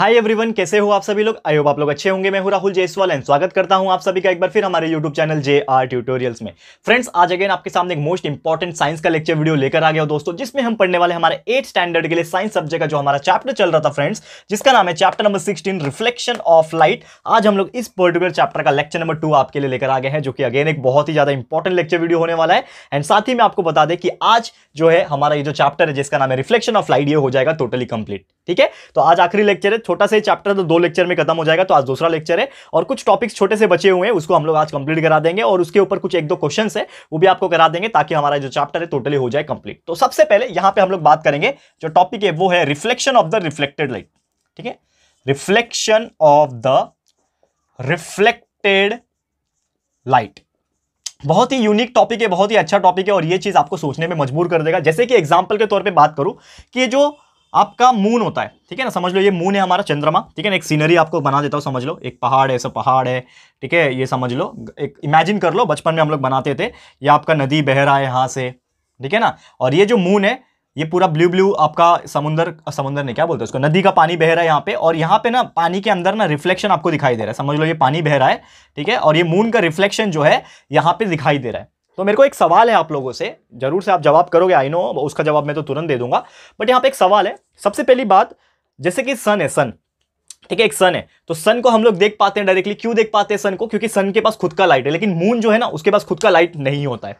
Hi everyone कैसे हो आप सभी लोग आई होप आप लोग अच्छे होंगे मैं हूं राहुल जयसवाल एंड स्वागत करता हूं आप सभी का एक बार फिर हमारे YouTube channel J R tutorials में फ्रेंड्स आज अगेन आपके सामने एक मोस्ट इंपॉर्टेंट साइंस का लेक्चर वीडियो लेकर आ गया दोस्तों जिसमें हम पढ़ने वाले हमारे एट स्टैंडर्ड के लिए साइंस सब्जेक्ट का जो हमारा चैप्टर चल रहा था फ्रेंड्स जिसका नाम है chapter number sixteen reflection of light आज हम लोग इस पर्टिकुलर चैप्टर का लेक्चर नंबर टू आपके लिए लेकर आ गए हैं जो कि अगेन एक बहुत ही ज्यादा इंपॉर्टेंट लेक्चर वीडियो होने वाला है एंड साथ ही मैं आपको बता दें कि आज जो है हमारा ये जो चैप्टर है जिसका नाम है रिफ्लेक्शन ऑफ लाइट ये हो जाएगा टोटली कंप्लीट ठीक है तो आज आखिरी लेक्चर है छोटा सा चैप्टर तो दो लेक्चर में खत्म हो जाएगा तो आज दूसरा लेक्चर है और कुछ टॉपिक्स छोटे से बचे हुए हैं उसको हम लोग आज कंप्लीट करा देंगे और उसके ऊपर कुछ एक दो क्वेश्चन है वो भी आपको करा देंगे ताकि हमारा जो चैप्टर है टोटली हो जाए कंप्लीट तो सबसे पहले यहां पर हम लोग बात करेंगे जो टॉपिक है वो है reflection of the reflected light ठीक है reflection of the reflected light बहुत ही यूनिक टॉपिक है बहुत ही अच्छा टॉपिक है और ये चीज़ आपको सोचने में मजबूर कर देगा जैसे कि एग्जांपल के तौर पे बात करूं कि जो आपका मून होता है ठीक है ना समझ लो ये मून है हमारा चंद्रमा ठीक है ना एक सीनरी आपको बना देता हूँ समझ लो एक पहाड़ है ऐसा पहाड़ है ठीक है ये समझ लो एक इमेजिन कर लो बचपन में हम लोग बनाते थे ये आपका नदी बह रहा है यहाँ से ठीक है ना और ये जो मून है ये पूरा ब्लू ब्लू आपका समुंदर समुंदर ने क्या बोलते हैं उसको नदी का पानी बह रहा है यहाँ पे और यहाँ पे ना पानी के अंदर ना रिफ्लेक्शन आपको दिखाई दे रहा है समझ लो ये पानी बह रहा है ठीक है और ये मून का रिफ्लेक्शन जो है यहाँ पे दिखाई दे रहा है तो मेरे को एक सवाल है आप लोगों से जरूर से आप जवाब करोगे आई नो उसका जवाब मैं तो तुरंत दे दूंगा बट यहाँ पे एक सवाल है सबसे पहली बात जैसे कि सन है सन ठीक है एक सन है तो सन को हम लोग देख पाते हैं डायरेक्टली क्यों देख पाते हैं सन को क्योंकि सन के पास खुद का लाइट है लेकिन मून जो है ना उसके पास खुद का लाइट नहीं होता है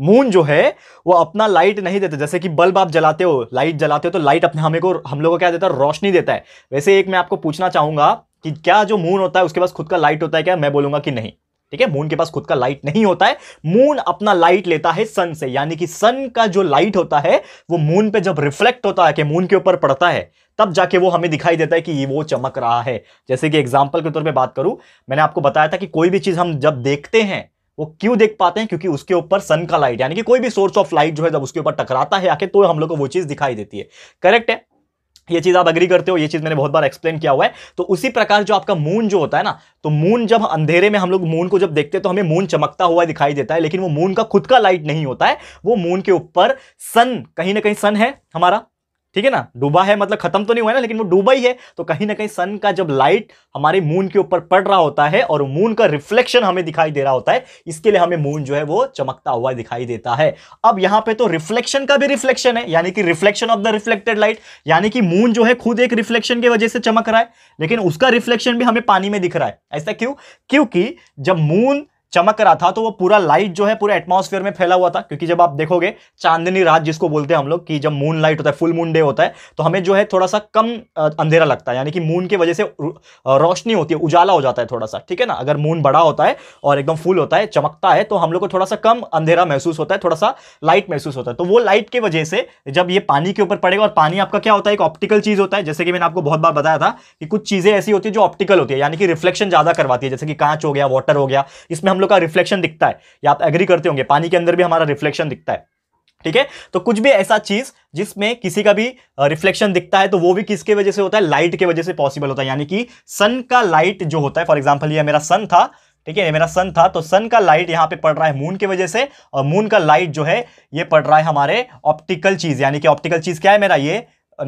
मून जो है वो अपना लाइट नहीं देता जैसे कि बल्ब आप जलाते हो लाइट जलाते हो तो लाइट अपने हमें को हम लोग को क्या देता है रोशनी देता है वैसे एक मैं आपको पूछना चाहूंगा कि क्या जो मून होता है उसके पास खुद का लाइट होता है क्या मैं बोलूंगा कि नहीं ठीक है मून के पास खुद का लाइट नहीं होता है मून अपना लाइट लेता है सन से यानी कि सन का जो लाइट होता है वो मून पे जब रिफ्लेक्ट होता है कि मून के ऊपर पड़ता है तब जाके वो हमें दिखाई देता है कि ये वो चमक रहा है जैसे कि एग्जाम्पल के तौर पर बात करूं मैंने आपको बताया था कि कोई भी चीज़ हम जब देखते हैं वो क्यों देख पाते हैं क्योंकि उसके ऊपर सन का लाइट यानी कि कोई भी सोर्स ऑफ लाइट जो है जब उसके ऊपर टकराता है आके तो हम लोग को वो चीज़ दिखाई देती है करेक्ट है ये चीज आप अग्री करते हो ये चीज मैंने बहुत बार एक्सप्लेन किया हुआ है तो उसी प्रकार जो आपका मून जो होता है ना तो मून जब अंधेरे में हम लोग मून को जब देखते हैं तो हमें मून चमकता हुआ दिखाई देता है लेकिन वो मून का खुद का लाइट नहीं होता है वो मून के ऊपर सन कहीं ना कहीं सन है हमारा ठीक है ना डूबा है मतलब खत्म तो नहीं हुआ है ना लेकिन वो डूबा ही है तो कहीं ना कहीं सन का जब लाइट हमारे मून के ऊपर पड़ रहा होता है और मून का रिफ्लेक्शन हमें दिखाई दे रहा होता है इसके लिए हमें मून जो है वो चमकता हुआ दिखाई देता है अब यहाँ पे तो रिफ्लेक्शन का भी रिफ्लेक्शन है यानी कि reflection of the reflected light यानी कि मून जो है खुद एक रिफ्लेक्शन की वजह से चमक रहा है लेकिन उसका रिफ्लेक्शन भी हमें पानी में दिख रहा है ऐसा क्यों क्योंकि जब मून चमक रहा था तो वो पूरा लाइट जो है पूरा एटमॉस्फेयर में फैला हुआ था क्योंकि जब आप देखोगे चांदनी रात जिसको बोलते हैं हम लोग कि जब मून लाइट होता है फुल मून डे होता है तो हमें जो है थोड़ा सा कम अंधेरा लगता है यानी कि मून की वजह से रोशनी होती है उजाला हो जाता है थोड़ा सा ठीक है ना अगर मून बड़ा होता है और एकदम फुल होता है चमकता है तो हम लोग को थोड़ा सा कम अंधेरा महसूस होता है थोड़ा सा लाइट महसूस होता है तो वो लाइट की वजह से जब ये पानी के ऊपर पड़ेगा और पानी आपका क्या होता है एक ऑप्टिकल चीज होता है जैसे कि मैंने आपको बहुत बार बताया था कि कुछ चीजें ऐसी होती है जो ऑप्टिकल होती है यानी कि रिफ्लेक्शन ज्यादा करवाती है जैसे कि कांच हो गया वाटर हो गया इसमें हम लोग का रिफ्लेक्शन दिखता है या आप एग्री करते होंगे पानी के अंदर भी हमारा रिफ्लेक्शन दिखता है ठीक है तो कुछ भी ऐसा चीज जिसमें किसी का भी रिफ्लेक्शन दिखता है तो वो भी किसके वजह से होता है लाइट के वजह से पॉसिबल होता है यानी कि सन का लाइट जो होता है फॉर एग्जाम्पल ये मेरा सन था ठीक है ये मेरा सन था तो सन का लाइट यहाँ पे पड़ रहा है मून के वजह से और मून का लाइट जो है ये पड़ रहा है हमारे ऑप्टिकल चीज यानी कि ऑप्टिकल चीज क्या है मेरा ये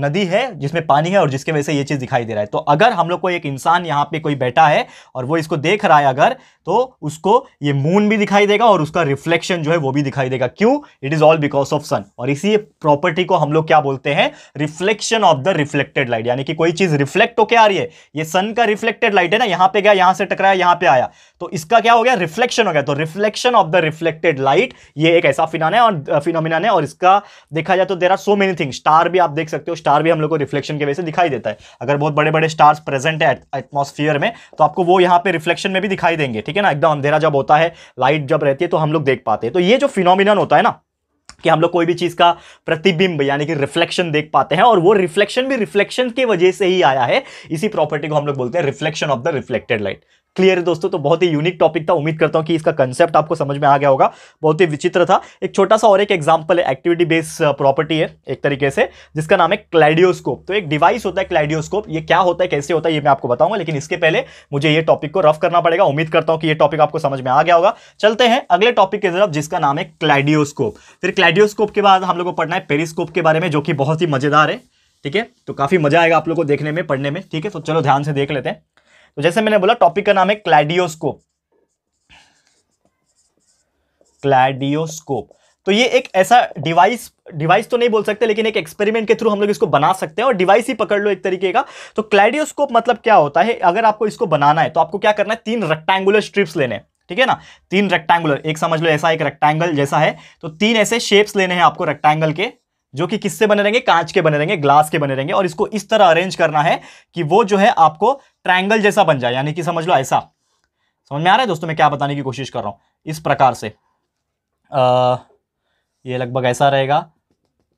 नदी है जिसमें पानी है और जिसके वजह से ये चीज़ दिखाई दे रहा है तो अगर हम लोग को एक इंसान यहाँ पे कोई बैठा है और वो इसको देख रहा है अगर तो उसको ये मून भी दिखाई देगा और उसका रिफ्लेक्शन जो है वो भी दिखाई देगा क्यों it is all because of sun और इसी प्रॉपर्टी को हम लोग क्या बोलते हैं reflection of the reflected light यानी कि कोई चीज रिफ्लेक्ट होकर आ रही है ये सन का रिफ्लेक्टेड लाइट है ना यहां पर गया यहां से टकराया यहां पर आया तो इसका क्या हो गया रिफ्लेक्शन हो गया तो reflection of the reflected light ये एक ऐसा फिनान है और फिनोमिना है और इसका देखा जाए तो there are so many thing star भी आप देख सकते हो स्टार भी हम लोग को रिफ्लेक्शन की वजह से दिखाई देता है अगर बहुत बड़े बड़े स्टार्स प्रेजेंट है एटमोस्फियर में तो आपको वो यहां पे रिफ्लेक्शन में भी दिखाई देंगे ठीक ठीक है ना एकदम अंधेरा जब होता है लाइट जब रहती है तो हम लोग देख पाते हैं तो ये जो फिनोमिनन होता है ना कि हम लोग कोई भी चीज़ का प्रतिबिंब यानी कि रिफ्लेक्शन देख पाते हैं और वो रिफ्लेक्शन भी रिफ्लेक्शन की वजह से ही आया है इसी प्रॉपर्टी को हम लोग बोलते हैं reflection of the reflected light clear है दोस्तों तो बहुत ही यूनिक टॉपिक था उम्मीद करता हूँ कि इसका कंसेप्ट आपको समझ में आ गया होगा बहुत ही विचित्र था एक छोटा सा और एक एग्जाम्पल है एक्टिविटी बेस्ड प्रॉपर्टी है एक तरीके से जिसका नाम है क्लाइडियोस्कोप तो एक डिवाइस होता है क्लाइडियोस्कोप ये क्या होता है कैसे होता है ये मैं आपको बताऊंगा लेकिन इसके पहले मुझे ये टॉपिक को रफ करना पड़ेगा उम्मीद करता हूँ कि ये टॉपिक आपको समझ में आ गया होगा चलते हैं अगले टॉपिक की तरफ जिसका नाम है क्लाइडियोस्कोप फिर क्लाइडियोस्कोप के बाद हम लोग को पढ़ना है पेरिस्कोप के बारे में जो कि बहुत ही मजेदार है ठीक है तो काफी मजा आएगा आप लोग को देखने में पढ़ने में ठीक है तो चलो ध्यान से देख लेते हैं तो जैसे मैंने बोला टॉपिक का नाम है क्लैडियोस्कोप क्लाडियोस्कोप तो ये एक ऐसा डिवाइस डिवाइस तो नहीं बोल सकते लेकिन एक एक्सपेरिमेंट के थ्रू हम लोग इसको बना सकते हैं और डिवाइस ही पकड़ लो एक तरीके का तो क्लैडियोस्कोप मतलब क्या होता है अगर आपको इसको बनाना है तो आपको क्या करना है तीन रेक्टेंगुलर स्ट्रिप्स लेने ठीक है ना तीन रेक्टेंगुलर एक समझ लो ऐसा एक रेक्टेंगल जैसा है तो तीन ऐसे शेप्स लेने हैं आपको रेक्टेंगल के जो कि किससे बने रहेंगे कांच के बने रहेंगे ग्लास के बने रहेंगे और इसको इस तरह अरेंज करना है कि वो जो है आपको ट्राइंगल जैसा बन जाए यानी कि समझ लो ऐसा समझ में आ रहा है दोस्तों मैं क्या बताने की कोशिश कर रहा हूँ इस प्रकार से आ, ये लगभग ऐसा रहेगा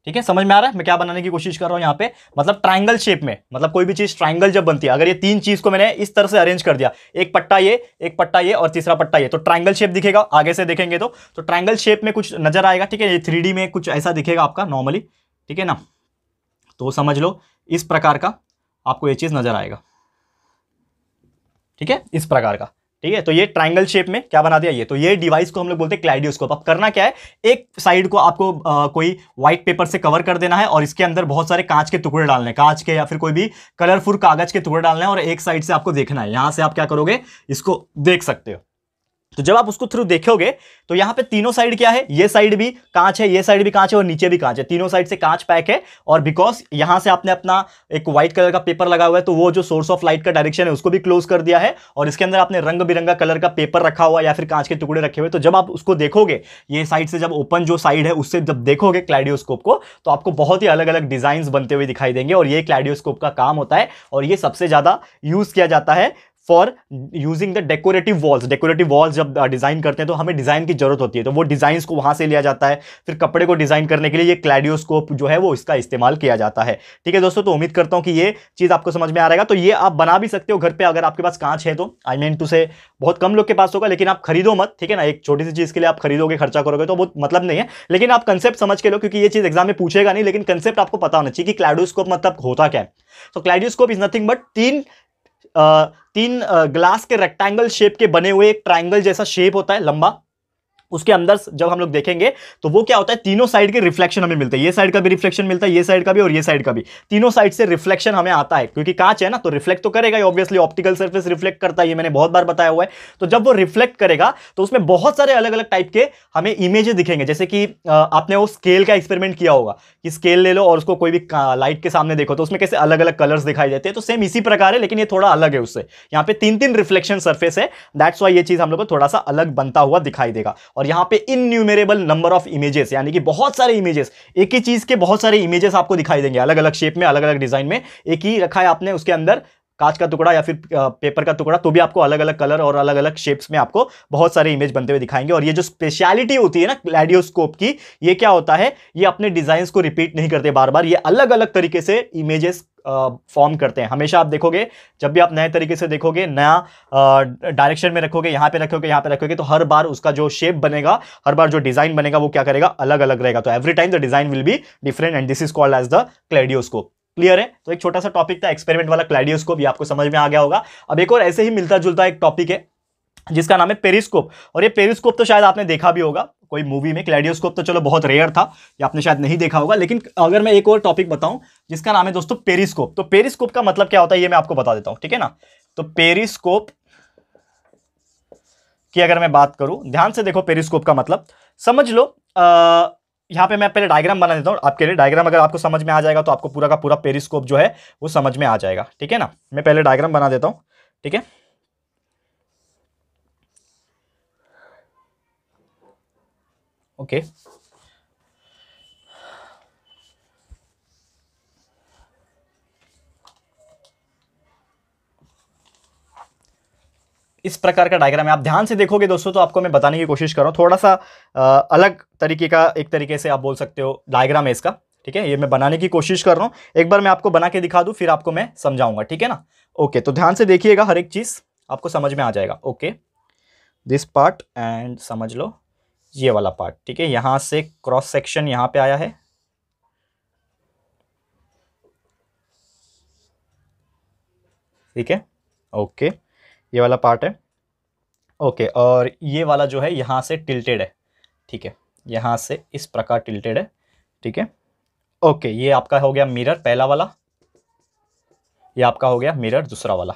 ठीक है समझ में आ रहा है मैं क्या बनाने की कोशिश कर रहा हूँ यहाँ पे मतलब ट्राइंगल शेप में मतलब कोई भी चीज़ ट्राइंगल जब बनती है अगर ये तीन चीज़ को मैंने इस तरह से अरेंज कर दिया एक पट्टा ये एक पट्टा ये और तीसरा पट्टा ये तो ट्राइंगल शेप दिखेगा आगे से देखेंगे तो तो ट्राइंगल शेप में कुछ नजर आएगा ठीक है ये थ्री में कुछ ऐसा दिखेगा आपका नॉर्मली ठीक है ना तो समझ लो इस प्रकार का आपको ये चीज़ नज़र आएगा ठीक है इस प्रकार का ठीक है तो ये ट्राइंगल शेप में क्या बना दिया ये तो ये डिवाइस को हम लोग बोलते हैं क्लाइडियोस्कोप अब करना क्या है एक साइड को आपको आ, कोई व्हाइट पेपर से कवर कर देना है और इसके अंदर बहुत सारे कांच के टुकड़े डालने कांच के या फिर कोई भी कलरफुल कागज के टुकड़े डालने और एक साइड से आपको देखना है यहां से आप क्या करोगे इसको देख सकते हो तो जब आप उसको थ्रू देखोगे तो यहां पे तीनों साइड क्या है ये साइड भी कांच है ये साइड भी कांच है और नीचे भी कांच है तीनों साइड से कांच पैक है और बिकॉज यहां से आपने अपना एक व्हाइट कलर का पेपर लगा हुआ है तो वो जो सोर्स ऑफ लाइट का डायरेक्शन है उसको भी क्लोज कर दिया है और इसके अंदर आपने रंग बिरंगा कलर का पेपर रखा हुआ या फिर कांच के टुकड़े रखे हुए तो जब आप उसको देखोगे ये साइड से जब ओपन जो साइड है उससे जब देखोगे क्लाइडियोस्कोप को तो आपको बहुत ही अलग अलग डिजाइन बनते हुए दिखाई देंगे और ये क्लाइडियोस्कोप का काम होता है और ये सबसे ज़्यादा यूज़ किया जाता है for using the decorative walls decorative walls जब डिज़ाइन uh, करते हैं तो हमें डिज़ाइन की जरूरत होती है तो वो डिज़ाइन को वहाँ से लिया जाता है फिर कपड़े को डिज़ाइन करने के लिए ये क्लैडियोस्कोप जो है वो इसका इस्तेमाल किया जाता है ठीक है दोस्तों तो उम्मीद करता हूँ कि ये चीज़ आपको समझ में आ रहेगा तो ये आप बना भी सकते हो घर पर अगर आपके पास कांच है तो आई मीन टू से बहुत कम लोग के पास होगा लेकिन आप खरीदो मत ठीक है ना एक छोटी सी चीज़ के लिए आप खरीदोगे खर्चा करोगे तो बहुत मतलब नहीं है लेकिन आप कंसेप्ट समझ के लो क्योंकि ये चीज़ एग्जाम में पूछेगा नहीं लेकिन कंसेप्ट आपको पता होना चाहिए कि क्लैडियोस्कोप मतलब होता क्या है तो क्लैडियोस्कोप इज नथिंग बट तीन तीन ग्लास के रेक्टेंगल शेप के बने हुए एक ट्राइंगल जैसा शेप होता है लंबा उसके अंदर जब हम लोग देखेंगे तो वो क्या होता है तीनों साइड के रिफ्लेक्शन हमें मिलते हैं ये साइड का भी रिफ्लेक्शन मिलता है ये साइड का भी और ये साइड का भी तीनों साइड से रिफ्लेक्शन हमें आता है क्योंकि कांच है ना तो रिफ्लेक्ट तो करेगा ही ऑब्वियसली ऑप्टिकल सर्फेस रिफ्लेक्ट करता है ये मैंने बहुत बार बताया हुआ है तो जब वो रिफ्लेक्ट करेगा तो उसमें बहुत सारे अलग अलग टाइप के हमें इमेजेस दिखेंगे जैसे कि आपने वो स्केल का एक्सपेरिमेंट किया होगा कि स्केल ले लो और उसको कोई भी लाइट के सामने देखो तो उसमें कैसे अलग अलग कलर्स दिखाई देते हैं तो सेम इसी प्रकार है लेकिन ये थोड़ा अलग है उससे यहाँ पे तीन तीन रिफ्लेक्शन सर्फेस है दैट्स वाई ये चीज हम लोग को थोड़ा सा अलग बनता हुआ दिखाई देगा और यहाँ पे इन्यूमेरेबल नंबर ऑफ इमेजेस यानी कि बहुत सारे इमेजेस एक ही चीज़ के बहुत सारे इमेजेस आपको दिखाई देंगे अलग अलग शेप में अलग अलग डिज़ाइन में एक ही रखा है आपने उसके अंदर कांच का टुकड़ा या फिर पेपर का टुकड़ा तो भी आपको अलग अलग कलर और अलग अलग शेप्स में आपको बहुत सारे इमेज बनते हुए दिखाएंगे और ये जो स्पेशलिटी होती है ना क्लैडियोस्कोप की ये क्या होता है ये अपने डिजाइन को रिपीट नहीं करते बार बार ये अलग अलग तरीके से इमेजेस फॉर्म करते हैं हमेशा आप देखोगे जब भी आप नए तरीके से देखोगे नया डायरेक्शन में रखोगे यहाँ पे रखोगे यहाँ पे रखोगे तो हर बार उसका जो शेप बनेगा हर बार जो डिज़ाइन बनेगा वो क्या करेगा अलग अलग रहेगा तो every time the design will be different and this is called as the kaleidoscope clear है तो एक छोटा सा टॉपिक था एक्सपेरिमेंट वाला क्लाइडियोस्कोप ये आपको समझ में आ गया होगा अब एक और ऐसे ही मिलता जुलता एक टॉपिक है जिसका नाम है पेरिस्कोप और ये पेरिस्कोप तो शायद आपने देखा भी होगा कोई मूवी में क्लैडियोस्कोप तो चलो बहुत रेयर था ये आपने शायद नहीं देखा होगा लेकिन अगर मैं एक और टॉपिक बताऊं जिसका नाम है दोस्तों पेरिस्कोप तो पेरिस्कोप का मतलब क्या होता है ये मैं आपको बता देता हूं ठीक है ना तो पेरिस्कोप की अगर मैं बात करूं ध्यान से देखो पेरिस्कोप का मतलब समझ लो आ, यहाँ पे मैं पहले डायग्राम बना देता हूँ आपके लिए डायग्राम अगर आपको समझ में आ जाएगा तो आपको पूरा का पूरा पेरिस्कोप जो है वो समझ में आ जाएगा ठीक है ना मैं पहले डायग्राम बना देता हूँ ठीक है ओके इस प्रकार का डायग्राम है आप ध्यान से देखोगे दोस्तों तो आपको मैं बताने की कोशिश कर रहा हूं थोड़ा सा आ, अलग तरीके का एक तरीके से आप बोल सकते हो डायग्राम है इसका ठीक है ये मैं बनाने की कोशिश कर रहा हूं एक बार मैं आपको बना के दिखा दूँ फिर आपको मैं समझाऊंगा ठीक है ना ओके तो ध्यान से देखिएगा हर एक चीज़ आपको समझ में आ जाएगा ओके दिस पार्ट एंड समझ लो ये वाला पार्ट ठीक है यहां से क्रॉस सेक्शन यहां पे आया है ठीक है ओके ये वाला पार्ट है ओके और ये वाला जो है यहां से टिल्टेड है ठीक है यहां से इस प्रकार टिल्टेड है ठीक है ओके ये आपका हो गया मिरर पहला वाला ये आपका हो गया मिरर दूसरा वाला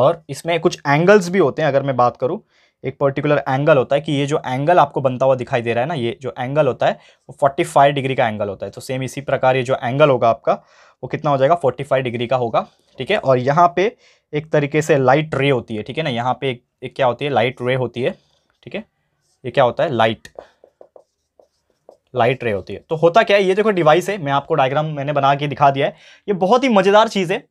और इसमें कुछ एंगल्स भी होते हैं अगर मैं बात करूँ एक पर्टिकुलर एंगल होता है कि ये जो एंगल आपको बनता हुआ दिखाई दे रहा है ना ये जो एंगल होता है वो फोर्टी फाइव डिग्री का एंगल होता है तो सेम इसी प्रकार ये जो एंगल होगा आपका वो कितना हो जाएगा फोर्टी फाइव डिग्री का होगा ठीक है और यहाँ पे एक तरीके से लाइट रे होती है ठीक है ना यहाँ पे एक, एक क्या होती है लाइट रे होती है ठीक है ये क्या होता है लाइट लाइट रे होती है तो होता क्या है ये देखो डिवाइस है मैं आपको डायग्राम मैंने बना के दिखा दिया है ये बहुत ही मज़ेदार चीज़ है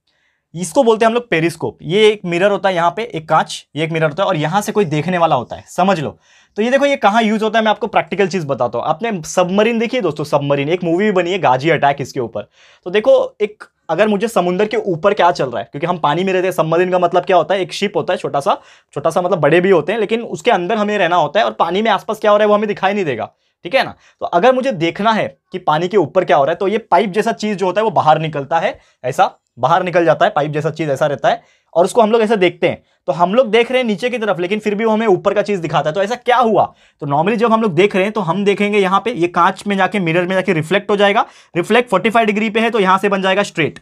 इसको बोलते हैं हम लोग पेरिस्कोप ये एक मिरर होता है यहाँ पे एक कांच ये एक मिरर होता है और यहाँ से कोई देखने वाला होता है समझ लो तो ये देखो ये कहाँ यूज होता है मैं आपको प्रैक्टिकल चीज बताता हूँ आपने सबमरीन देखिए दोस्तों सबमरीन एक मूवी भी बनी है गाजी अटैक इसके ऊपर तो देखो एक अगर मुझे समुद्र के ऊपर क्या चल रहा है क्योंकि हम पानी में रहते हैं सबमरीन का मतलब क्या होता है एक शिप होता है छोटा सा छोटा सा मतलब बड़े भी होते हैं लेकिन उसके अंदर हमें रहना होता है और पानी में आसपास क्या हो रहा है वो हमें दिखाई नहीं देगा ठीक है ना तो अगर मुझे देखना है कि पानी के ऊपर क्या हो रहा है तो ये पाइप जैसा चीज जो होता है वो बाहर निकलता है ऐसा बाहर निकल जाता है पाइप जैसा चीज़ ऐसा रहता है और उसको हम लोग ऐसे देखते हैं तो हम लोग देख रहे हैं नीचे की तरफ लेकिन फिर भी वो हमें ऊपर का चीज़ दिखाता है तो ऐसा क्या हुआ तो नॉर्मली जब हम लोग देख रहे हैं तो हम देखेंगे यहां पे ये कांच में जाके मिरर में जाके रिफ्लेक्ट हो जाएगा रिफ्लेक्ट 45 डिग्री पे है तो यहां से बन जाएगा स्ट्रेट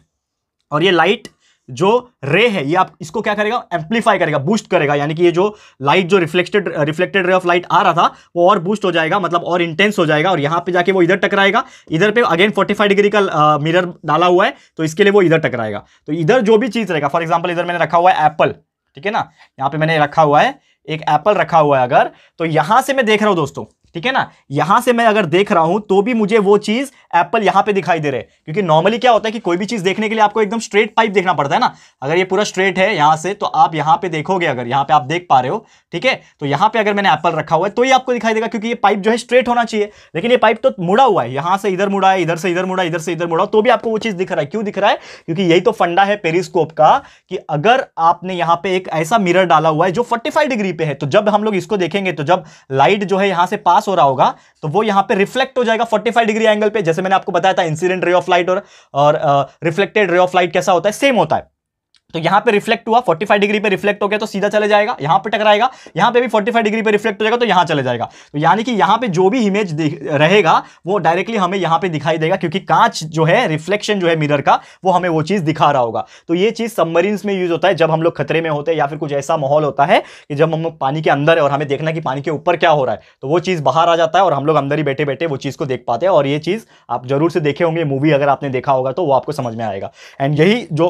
और ये लाइट जो रे है ये आप इसको क्या करेगा एम्पलीफाई करेगा बूस्ट करेगा यानी कि ये जो लाइट जो reflected reflected ray of light आ रहा था वो और बूस्ट हो जाएगा मतलब और इंटेंस हो जाएगा और यहाँ पे जाके वो इधर टकराएगा इधर पे अगेन 45 डिग्री का आ, मिरर डाला हुआ है तो इसके लिए वो इधर टकराएगा तो इधर जो भी चीज़ रहेगा फॉर एग्जाम्पल इधर मैंने रखा हुआ है एप्पल ठीक है ना यहाँ पे मैंने रखा हुआ है एक एप्पल रखा हुआ है अगर तो यहाँ से मैं देख रहा हूँ दोस्तों ठीक है ना यहां से मैं अगर देख रहा हूं तो भी मुझे वो चीज एप्पल यहां पे दिखाई दे रहे क्योंकि नॉर्मली क्या होता है कि कोई भी चीज देखने के लिए आपको एकदम स्ट्रेट पाइप देखना पड़ता है ना अगर ये पूरा स्ट्रेट है यहां से तो आप यहां पे देखोगे अगर यहां पे आप देख पा रहे हो ठीक है तो यहां पर अगर मैंने एप्पल रखा हुआ है तो ये आपको दिखाई देगा क्योंकि ये पाइप जो है स्ट्रेट होना चाहिए लेकिन ये पाइप तो मुड़ा हुआ है यहां से इधर मुड़ा है इधर से इधर मुड़ा इधर से इधर मुड़ा तो भी आपको वो चीज दिख रहा है क्यों दिख रहा है क्योंकि यही तो फंडा है पेरिस्कोप का कि अगर आपने यहां पर एक ऐसा मिरर डाला हुआ है जो फोर्टी डिग्री पे है तो जब हम लोग इसको देखेंगे तो जब लाइट जो है यहां से पास पास हो रहा होगा तो वो यहां पे रिफ्लेक्ट हो जाएगा 45 डिग्री एंगल पे जैसे मैंने आपको बताया था इंसिडेंट रे ऑफ लाइट और रिफ्लेक्टेड रे ऑफ लाइट कैसा होता है सेम होता है तो यहां पे रिफ्लेक्ट हुआ 45 डिग्री पे रिफ्लेक्ट हो गया तो सीधा चले जाएगा यहां पे टकराएगा यहां पे भी 45 डिग्री पे रिफ्लेक्ट हो जाएगा तो यहां चले जाएगा तो यानी कि यहां पे जो भी इमेज रहेगा वो डायरेक्टली हमें यहां पे दिखाई देगा क्योंकि कांच जो है रिफ्लेक्शन जो है मिरर का वो हमें वो चीज दिखा रहा होगा तो ये चीज सबमरीन में यूज होता है जब हम लोग खतरे में होते हैं या फिर कुछ ऐसा माहौल होता है कि जब हम लोग पानी के अंदर है और हमें देखना कि पानी के ऊपर क्या हो रहा है तो वो चीज बाहर आ जाता है और हम लोग अंदर ही बैठे बैठे वो चीज को देख पाते हैं और ये चीज आप जरूर से देखे होंगे मूवी अगर आपने देखा होगा तो वो आपको समझ में आएगा एंड यही जो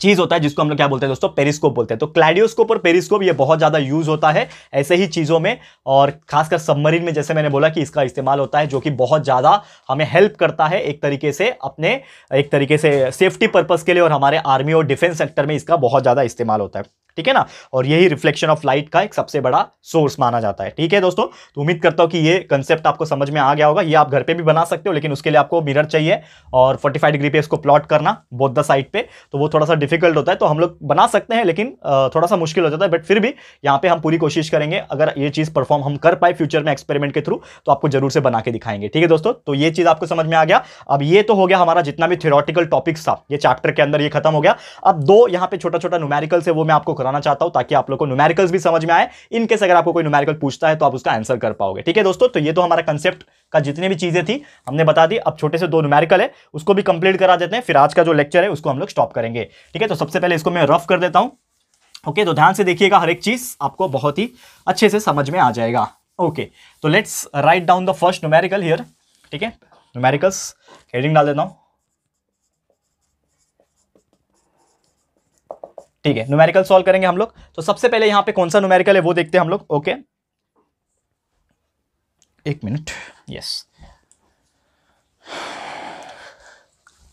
चीज होता है जिसको हम लोग क्या बोलते हैं दोस्तों पेरिस्कोप बोलते हैं तो क्लैडियोस्कोप और पेरिस्कोप ये बहुत ज्यादा यूज होता है ऐसे ही चीजों में और खासकर सबमरीन में जैसे मैंने बोला कि इसका इस्तेमाल होता है जो कि बहुत ज्यादा हमें हेल्प करता है एक तरीके से अपने एक तरीके से सेफ्टी पर्पज के लिए और हमारे आर्मी और डिफेंस सेक्टर में इसका बहुत ज्यादा इस्तेमाल होता है ठीक है ना और यही रिफ्लेक्शन ऑफ लाइट का एक सबसे बड़ा सोर्स माना जाता है ठीक है दोस्तों तो उम्मीद करता हूं कि ये कंसेप्ट आपको समझ में आ गया होगा ये आप घर पे भी बना सकते हो लेकिन उसके लिए आपको मिरर चाहिए और 45 डिग्री पे इसको प्लॉट करना बोथ द साइड पे तो वो थोड़ा सा डिफिकल्ट होता है तो हम लोग बना सकते हैं लेकिन थोड़ा सा मुश्किल हो जाता है बट फिर भी यहाँ पे हम पूरी कोशिश करेंगे अगर ये चीज़ परफॉर्म हम कर पाए फ्यूचर में एक्सपेरिमेंट के थ्रू तो आपको जरूर से बना के दिखाएंगे ठीक है दोस्तों तो ये चीज़ आपको समझ में आ गया अब ये तो हो गया हमारा जितना भी थियोरटिकल टॉपिक्स था ये चैप्टर के अंदर ये खत्म हो गया अब दो यहाँ पे छोटा छोटा नुमेरिकल है वो मैं आपको कराना चाहता हूँ ताकि आप लोग को न्यूमेरिकल्स भी समझ में आए इनकेस अगर आपको कोई न्यूमेरिकल पूछता है तो आप उसका आंसर कर पाओगे ठीक है दोस्तों तो ये तो हमारा कंसेप्ट का जितनी भी चीज़ें थी हमने बता दी अब छोटे से दो न्यूमेरिकल है उसको भी कंप्लीट करा देते हैं फिर आज का जो लेक्चर है उसको हम लोग स्टॉप करेंगे ठीक है तो सबसे पहले इसको मैं रफ कर देता हूँ ओके तो ध्यान से देखिएगा हर एक चीज़ आपको बहुत ही अच्छे से समझ में आ जाएगा ओके तो let's write down the first numerical here ठीक है न्यूमेरिकल्स हेडिंग डाल देता हूँ ठीक है न्यूमेरिकल सॉल्व करेंगे हम लोग तो सबसे पहले यहाँ पे कौन सा न्यूमेरिकल है वो देखते हैं हम लोग ओके okay. एक मिनट यस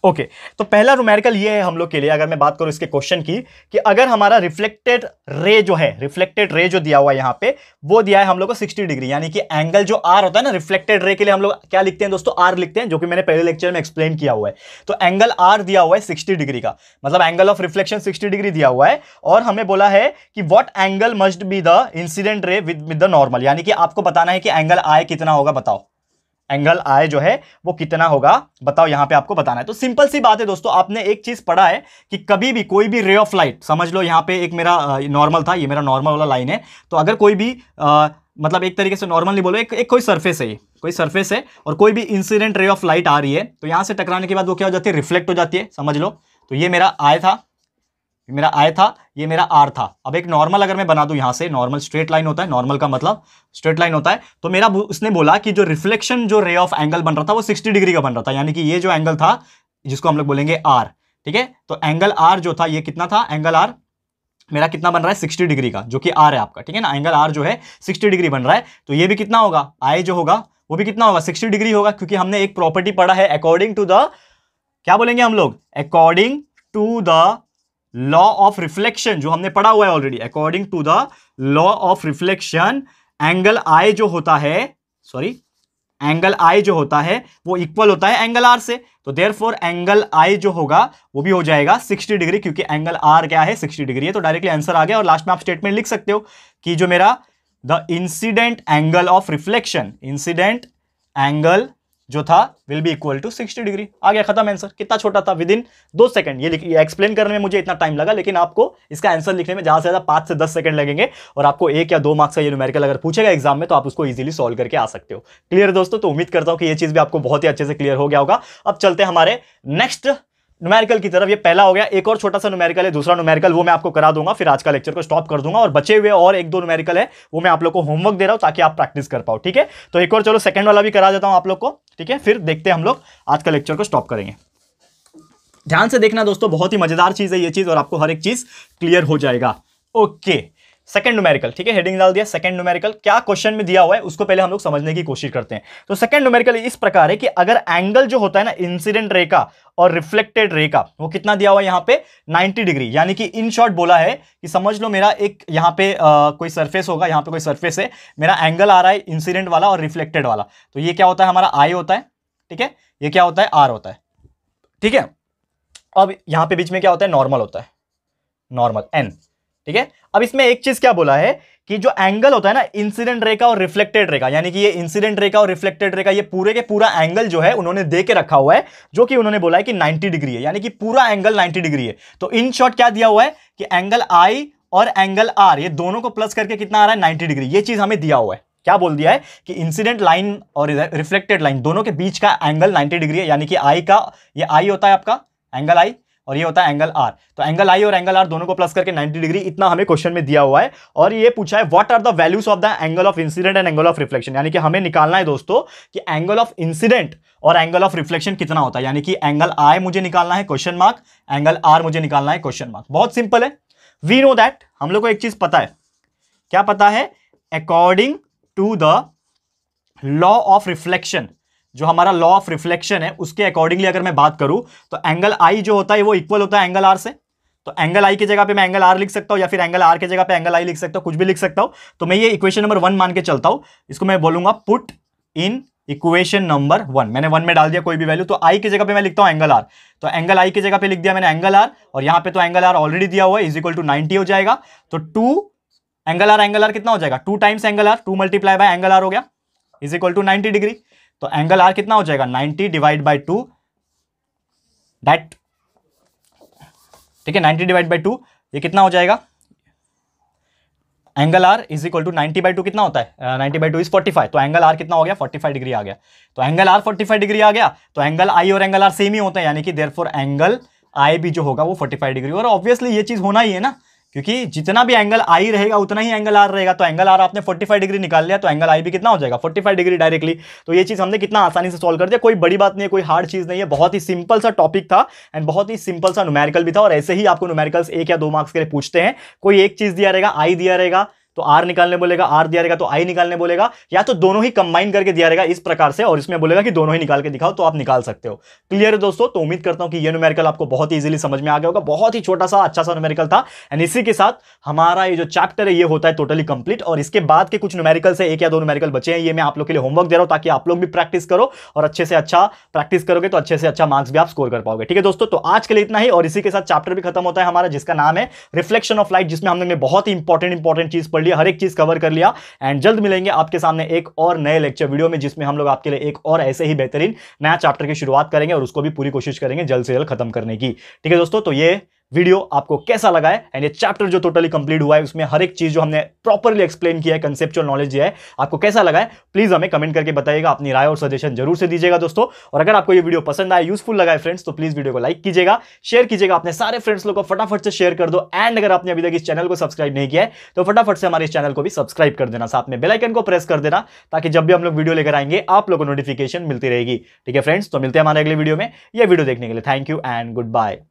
ओके okay, तो पहला रोमेरिकल ये है हम लोग के लिए अगर मैं बात करूं इसके क्वेश्चन की कि अगर हमारा रिफ्लेक्टेड रे जो है रिफ्लेक्टेड रे जो दिया हुआ है यहां पे वो दिया है हम लोग को 60 डिग्री यानी कि एंगल जो आर होता है ना रिफ्लेक्टेड रे के लिए हम लोग क्या लिखते हैं दोस्तों आर लिखते हैं जो कि मैंने पहले लेक्चर में एक्सप्लेन किया हुआ है तो एंगल आर दिया हुआ है सिक्सटी डिग्री का मतलब angle of reflection sixty degree दिया हुआ है और हमें बोला है कि what angle must be the incident ray with the normal यानी कि आपको बताना है कि एंगल आय कितना होगा बताओ एंगल आए जो है वो कितना होगा बताओ यहाँ पे आपको बताना है तो सिंपल सी बात है दोस्तों आपने एक चीज़ पढ़ा है कि कभी भी कोई भी रे ऑफ लाइट समझ लो यहाँ पे एक मेरा नॉर्मल था ये मेरा नॉर्मल वाला लाइन है तो अगर कोई भी आ, मतलब एक तरीके से नॉर्मली बोलो एक, एक कोई सरफेस है कोई सरफेस है और कोई भी इंसिडेंट रे ऑफ लाइट आ रही है तो यहाँ से टकराने के बाद वो क्या हो जाती है रिफ्लेक्ट हो जाती है समझ लो तो ये मेरा आय था मेरा आय था ये मेरा आर था अब एक नॉर्मल अगर मैं बना दूं यहाँ से नॉर्मल स्ट्रेट लाइन होता है नॉर्मल का मतलब स्ट्रेट लाइन होता है तो मेरा उसने बोला कि जो रिफ्लेक्शन जो रे ऑफ एंगल बन रहा था वो 60 डिग्री का बन रहा था यानी कि ये जो एंगल था जिसको हम लोग बोलेंगे आर ठीक है तो एंगल आर जो था ये कितना था एंगल आर मेरा कितना बन रहा है सिक्सटी डिग्री का जो कि आर है आपका ठीक है ना एंगल आर जो है सिक्सटी डिग्री बन रहा है तो ये भी कितना होगा आय जो होगा वो भी कितना होगा सिक्सटी डिग्री होगा क्योंकि हमने एक प्रॉपर्टी पढ़ा है अकॉर्डिंग टू द क्या बोलेंगे हम लोग according to the law of reflection जो हमने पढ़ा हुआ है already according to the law of reflection angle I जो होता है सॉरी एंगल आई जो होता है वो इक्वल होता है एंगल आर से तो देयर फोर एंगल आई जो होगा वो भी हो जाएगा 60 डिग्री क्योंकि एंगल आर क्या है 60 डिग्री है तो डायरेक्टली आंसर आ गया और लास्ट में आप स्टेटमेंट लिख सकते हो कि जो मेरा the incident angle of reflection incident angle जो था will be equal to 60 degree आ गया खत्म आंसर कितना छोटा था विद इन दो सेकंड ये एक्सप्लेन करने में मुझे इतना टाइम लगा लेकिन आपको इसका आंसर लिखने में ज़्यादा से ज़्यादा पांच से दस सेकंड लगेंगे और आपको एक या दो मार्क्स का ये न्यूमेरिकल अगर पूछेगा एग्जाम में तो आप उसको ईजिली सॉल्व करके आ सकते हो क्लियर दोस्तों तो उम्मीद करता हूं कि यह चीज़ भी आपको बहुत ही अच्छे से क्लियर हो गया होगा अब चलते हमारे नेक्स्ट नुमेरिकल की तरफ ये पहला हो गया एक और छोटा सा नुमेरिकल है दूसरा नुमेरिकल वो मैं आपको करा दूंगा फिर आज का लेक्चर को स्टॉप कर दूंगा और बचे हुए और एक दो नुमेरिकल है वो मैं आप लोग को होमवर्क दे रहा हूँ ताकि आप प्रैक्टिस कर पाओ ठीक है तो एक और चलो सेकंड वाला भी करा देता हूँ आप लोग को ठीक है फिर देखते हैं हम लोग आज का लेक्चर को स्टॉप करेंगे ध्यान से देखना दोस्तों बहुत ही मजेदार चीज़ है ये चीज़ और आपको हर एक चीज़ क्लियर हो जाएगा ओके सेकंड न्यूमेरिकल ठीक है हेडिंग डाल दिया सेकंड न्यूमेरिकल क्या क्वेश्चन में दिया हुआ है उसको पहले हम लोग समझने की कोशिश करते हैं तो सेकंड न्यूमेरिकल इस प्रकार है कि अगर एंगल जो होता है ना इंसिडेंट रे का और रिफ्लेक्टेड रे का वो कितना दिया हुआ है यहाँ पे 90 डिग्री यानी कि इन शॉर्ट बोला है कि समझ लो मेरा एक यहाँ पे आ, कोई सरफेस होगा यहाँ पे कोई सर्फेस है मेरा एंगल आ रहा है इंसिडेंट वाला और रिफ्लेक्टेड वाला तो ये क्या होता है हमारा आई होता है ठीक है ये क्या होता है आर होता है ठीक है अब यहाँ पे बीच में क्या होता है नॉर्मल होता है नॉर्मल एन ठीक है अब इसमें एक चीज क्या बोला है कि जो एंगल होता है ना इंसिडेंट रे का और रिफ्लेक्टेड रे का यानी कि ये इंसिडेंट रे का और रिफ्लेक्टेड रे का ये पूरे के पूरा एंगल जो है उन्होंने दे के रखा हुआ है जो कि उन्होंने बोला है कि 90 डिग्री है यानी कि पूरा एंगल 90 डिग्री है तो इन शॉर्ट क्या दिया हुआ है कि एंगल आई और एंगल आर ये दोनों को प्लस करके कितना आ रहा है नाइन्टी डिग्री ये चीज हमें दिया हुआ है क्या बोल दिया है कि इंसिडेंट लाइन और रिफ्लेक्टेड लाइन दोनों के बीच का एंगल नाइन्टी डिग्री है यानी कि आई का ये आई होता है आपका एंगल आई और ये होता है एंगल आर तो एंगल आई और एंगल आर दोनों को प्लस करके 90 डिग्री इतना हमें क्वेश्चन में दिया हुआ है और ये पूछा है what are the values of the angle of incident and angle of reflection यानी कि हमें निकालना है दोस्तों कि एंगल ऑफ इंसिडेंट और एंगल ऑफ रिफ्लेक्शन कितना होता है यानी कि एंगल आई मुझे निकालना है क्वेश्चन मार्क एंगल आर मुझे निकालना है क्वेश्चन मार्क बहुत सिंपल है वी नो दैट हम लोग को एक चीज पता है क्या पता है according to the law of reflection जो हमारा लॉ ऑफ रिफ्लेक्शन है उसके अकॉर्डिंगली अगर मैं बात करूं तो एंगल आई जो होता है वो इक्वल होता है एंगल आर से तो एंगल आई की जगह पे मैं एंगल आर लिख सकता हूं या फिर एंगल आर की जगह पे एंगल आई लिख सकता हूं कुछ भी लिख सकता हूं तो मैं ये इक्वेशन नंबर वन मान के चलता हूं इसको मैं बोलूंगा put in equation number one मैंने वन में डाल दिया कोई भी वैल्यू तो आई की जगह पे मैं लिखता हूं एंगल आर तो एंगल आई की जगह पे लिख दिया मैंने एंगल आर और यहाँ पे तो एंगल आर ऑलरेडी दिया हुआ है इज इक्वल टू नाइनटी हो जाएगा तो two angle R angle R कितना हो जाएगा two times angle R two multiply by angle R हो गया is equal to ninety degree तो एंगल आर कितना हो जाएगा 90 डिवाइड बाई टू डेट ठीक है 90 डिवाइड बाई टू ये कितना हो जाएगा angle R is equal to ninety by two कितना होता है ninety by two is forty five तो एंगल आर कितना हो गया फोर्टी फाइव डिग्री आ गया तो angle R forty five degree आ गया तो एंगल आई और एंगल आर सेम ही होते हैं यानी कि देर एंगल आई भी जो होगा वो फोर्टी फाइव डिग्री और ऑब्वियसली ये चीज़ होना ही है ना क्योंकि जितना भी एंगल आई रहेगा उतना ही एंगल आर रहेगा तो एंगल आर आपने 45 डिग्री निकाल लिया तो एंगल आई भी कितना हो जाएगा 45 डिग्री डायरेक्टली तो ये चीज़ हमने कितना आसानी से सॉल्व कर दिया कोई बड़ी बात नहीं है कोई हार्ड चीज़ नहीं है बहुत ही सिंपल सा टॉपिक था एंड बहुत ही सिंपल सा नुमेरिकल भी था और ऐसे ही आपको नुमेरिकल्स एक या दो मार्क्स के लिए पूछते हैं कोई एक चीज़ दिया रहेगा आई दिया रहेगा तो आर निकालने बोलेगा आर दिया रहेगा तो आई निकालने बोलेगा या तो दोनों ही कंबाइन करके दिया रहेगा इस प्रकार से और इसमें बोलेगा कि दोनों ही निकाल के दिखाओ तो आप निकाल सकते हो क्लियर है दोस्तों तो उम्मीद करता हूं कि ये न्यूमेरिकल आपको बहुत ही ईजिली समझ में आ गया होगा बहुत ही छोटा सा अच्छा सा न्यूमेरिकल था एंड इसी के साथ हमारा ये जो चैप्टर है ये होता है टोटली कंप्लीट और इसके बाद के कुछ न्यूमेरिकल से एक या दो न्यूमेरिकल बचे हैं ये मैं आप लोग के लिए होमवर्क दे रहा हूँ ताकि आप लोग भी प्रैक्टिस करो और अच्छे से अच्छा प्रैक्टिस करोगे तो अच्छे से अच्छा मार्क्स भी आप स्कोर कर पाओगे ठीक है दोस्तों तो आज के लिए इतना ही और इसी के साथ चैप्टर भी खत्म होता है हमारा जिसका नाम है रिफ्लेक्शन ऑफ लाइट जिसमें हमने बहुत ही इंपॉर्टेंट इंपॉर्टेंट चीज पढ़ी लिया हर एक चीज़ कवर कर लिया एंड जल्द मिलेंगे आपके सामने एक और नए लेक्चर वीडियो में जिसमें हम लोग आपके लिए एक और ऐसे ही बेहतरीन नया चैप्टर की शुरुआत करेंगे और उसको भी पूरी कोशिश करेंगे जल्द से जल्द खत्म करने की ठीक है दोस्तों तो ये वीडियो आपको कैसा लगा है एंड ये चैप्टर जो टोटली कंप्लीट हुआ है उसमें हर एक चीज जो हमने प्रॉपरली एक्सप्लेन किया है कंसेप्चुअल नॉलेज दिया है आपको कैसा लगा है प्लीज हमें कमेंट करके बताइएगा अपनी राय और सजेशन जरूर से दीजिएगा दोस्तों और अगर आपको ये वीडियो पसंद आए यूजफुल लगा है फ्रेंड्स तो प्लीज वीडियो को लाइक कीजिएगा शेयर कीजिएगा अपने सारे फ्रेंड्स लोग को फटाफट से शेयर कर दो एंड अगर आपने अभी तक इस चैनल को सब्सक्राइब नहीं किया है तो फटाफट से हमारे इस चैनल को भी सब्सक्राइब कर देना साथ में बेलाइकन को प्रेस कर देना ताकि जब भी हम लोग वीडियो लेकर आएंगे आप लोग को नोटिफिकेशन मिलती रहेगी ठीक है फ्रेंड्स तो मिलते हैं हमारे अगले वीडियो में यह वीडियो देखने के लिए thank you and good bye